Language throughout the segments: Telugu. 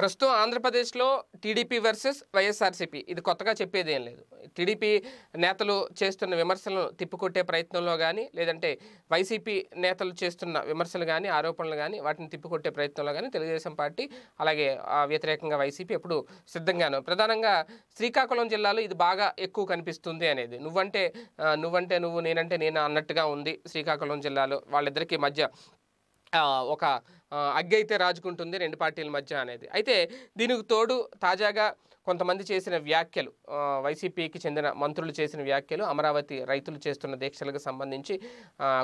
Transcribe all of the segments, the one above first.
ప్రస్తుతం ఆంధ్రప్రదేశ్లో టీడీపీ వర్సెస్ వైఎస్ఆర్సీపీ ఇది కొత్తగా చెప్పేది ఏం లేదు టీడీపీ నేతలు చేస్తున్న విమర్శలను తిప్పుకొట్టే ప్రయత్నంలో కానీ లేదంటే వైసీపీ నేతలు చేస్తున్న విమర్శలు కానీ ఆరోపణలు కానీ వాటిని తిప్పుకొట్టే ప్రయత్నంలో కానీ తెలుగుదేశం పార్టీ అలాగే వ్యతిరేకంగా వైసీపీ ఎప్పుడు సిద్ధంగాను ప్రధానంగా శ్రీకాకుళం జిల్లాలో ఇది బాగా ఎక్కువ కనిపిస్తుంది అనేది నువ్వంటే నువ్వంటే నువ్వు నేనంటే నేను అన్నట్టుగా ఉంది శ్రీకాకుళం జిల్లాలో వాళ్ళిద్దరికీ మధ్య ఒక అగ్గైతే రాజుకుంటుంది రెండు పార్టీల మధ్య అనేది అయితే దీనికి తోడు తాజాగా కొంతమంది చేసిన వ్యాఖ్యలు వైసీపీకి చెందిన మంత్రులు చేసిన వ్యాఖ్యలు అమరావతి రైతులు చేస్తున్న దీక్షలకు సంబంధించి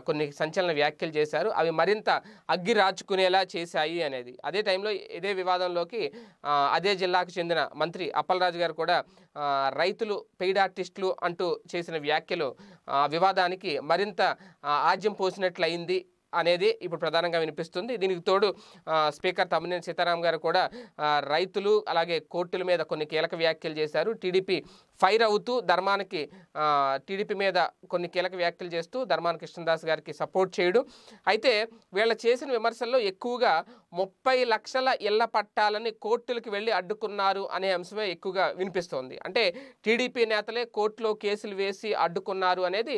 కొన్ని సంచలన వ్యాఖ్యలు చేశారు అవి మరింత అగ్గి రాచుకునేలా చేశాయి అనేది అదే టైంలో ఇదే వివాదంలోకి అదే జిల్లాకు చెందిన మంత్రి అప్పలరాజు గారు కూడా రైతులు పెయిడ్ ఆర్టిస్టులు అంటూ చేసిన వ్యాఖ్యలు వివాదానికి మరింత ఆజ్యం పోసినట్లయింది అనేది ఇప్పుడు ప్రధానంగా వినిపిస్తుంది దీనికి తోడు స్పీకర్ తమ్మినేని సీతారాం గారు కూడా రైతులు అలాగే కోర్టుల మీద కొన్ని కీలక వ్యాఖ్యలు చేశారు టీడీపీ ఫైర్ అవుతూ ధర్మానికి టీడీపీ మీద కొన్ని కీలక వ్యాఖ్యలు చేస్తూ ధర్మాన కృష్ణదాస్ గారికి సపోర్ట్ చేయడు అయితే వీళ్ళ చేసిన విమర్శల్లో ఎక్కువగా ముప్పై లక్షల ఇళ్ల పట్టాలని కోర్టులకు వెళ్ళి అడ్డుకున్నారు అనే అంశమే ఎక్కువగా వినిపిస్తోంది అంటే టీడీపీ నేతలే కోర్టులో కేసులు వేసి అడ్డుకున్నారు అనేది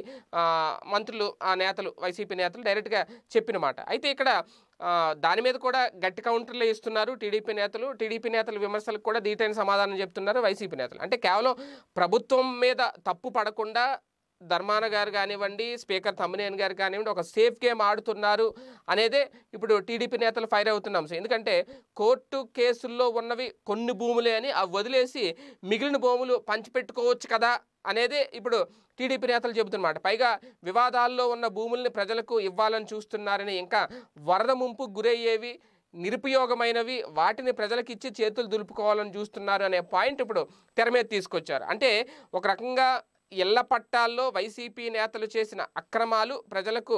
మంత్రులు ఆ నేతలు వైసీపీ నేతలు డైరెక్ట్గా చెప్పిన మాట అయితే ఇక్కడ దాని మీద కూడా గట్టి కౌంటర్లు ఇస్తున్నారు టీడీపీ నేతలు టీడీపీ నేతల విమర్శలకు కూడా దీటైన సమాధానం చెప్తున్నారు వైసీపీ నేతలు అంటే కేవలం ప్రభుత్వం మీద తప్పు పడకుండా ధర్మాన గారు కానివ్వండి స్పీకర్ తమ్మినేని గారు కానివ్వండి ఒక సేఫ్ గేమ్ ఆడుతున్నారు అనేదే ఇప్పుడు టీడీపీ నేతలు ఫైర్ అవుతున్నాం ఎందుకంటే కోర్టు కేసుల్లో ఉన్నవి కొన్ని భూములే అని అవి వదిలేసి మిగిలిన భూములు పంచిపెట్టుకోవచ్చు కదా అనేది ఇప్పుడు టీడీపీ నేతలు చెబుతున్నమాట పైగా వివాదాల్లో ఉన్న భూముల్ని ప్రజలకు ఇవ్వాలని చూస్తున్నారని ఇంకా వరద ముంపు గురయ్యేవి నిరుపయోగమైనవి వాటిని ప్రజలకు ఇచ్చి చేతులు దులుపుకోవాలని చూస్తున్నారు అనే పాయింట్ ఇప్పుడు తెర మీద తీసుకొచ్చారు అంటే ఒక రకంగా ఇళ్ల పట్టాల్లో వైసీపీ నేతలు చేసిన అక్రమాలు ప్రజలకు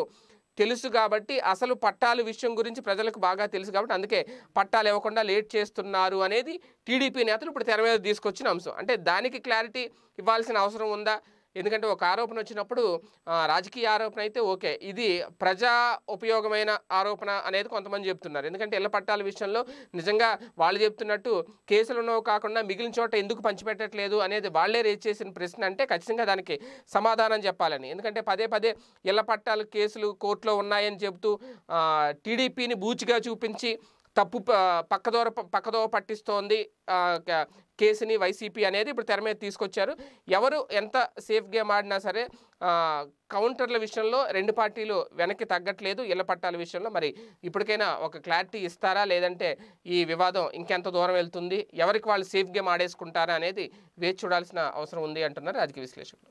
తెలుసు కాబట్టి అసలు పట్టాలు విషయం గురించి ప్రజలకు బాగా తెలుసు కాబట్టి అందుకే పట్టాలు ఇవ్వకుండా లేట్ చేస్తున్నారు అనేది టీడీపీ నేతలు ఇప్పుడు తెర మీద తీసుకొచ్చిన అంశం అంటే దానికి క్లారిటీ ఇవ్వాల్సిన అవసరం ఉందా ఎందుకంటే ఒక ఆరోపణ వచ్చినప్పుడు రాజకీయ ఆరోపణ అయితే ఓకే ఇది ప్రజా ఉపయోగమైన ఆరోపణ అనేది కొంతమంది చెప్తున్నారు ఎందుకంటే ఇళ్ల పట్టాల విషయంలో నిజంగా వాళ్ళు చెప్తున్నట్టు కేసులను కాకుండా మిగిలిన చోట ఎందుకు పంచిపెట్టట్లేదు అనేది వాళ్లే రేజ్ చేసిన ప్రశ్న అంటే ఖచ్చితంగా దానికి సమాధానం చెప్పాలని ఎందుకంటే పదే పదే ఇళ్ల పట్టాలు కేసులు కోర్టులో ఉన్నాయని చెబుతూ టీడీపీని బూచిగా చూపించి తప్పు పక్కదోర పక్కదోవ పట్టిస్తోంది కేసుని వైసీపీ అనేది ఇప్పుడు తెర మీద తీసుకొచ్చారు ఎవరు ఎంత సేఫ్ గేమ్ ఆడినా సరే కౌంటర్ల విషయంలో రెండు పార్టీలు వెనక్కి తగ్గట్లేదు ఇళ్ల పట్టాల విషయంలో మరి ఇప్పటికైనా ఒక క్లారిటీ ఇస్తారా లేదంటే ఈ వివాదం ఇంకెంత దూరం వెళ్తుంది ఎవరికి వాళ్ళు సేఫ్ గేమ్ ఆడేసుకుంటారా అనేది వేచి చూడాల్సిన అవసరం ఉంది అంటున్నారు రాజకీయ విశ్లేషకులు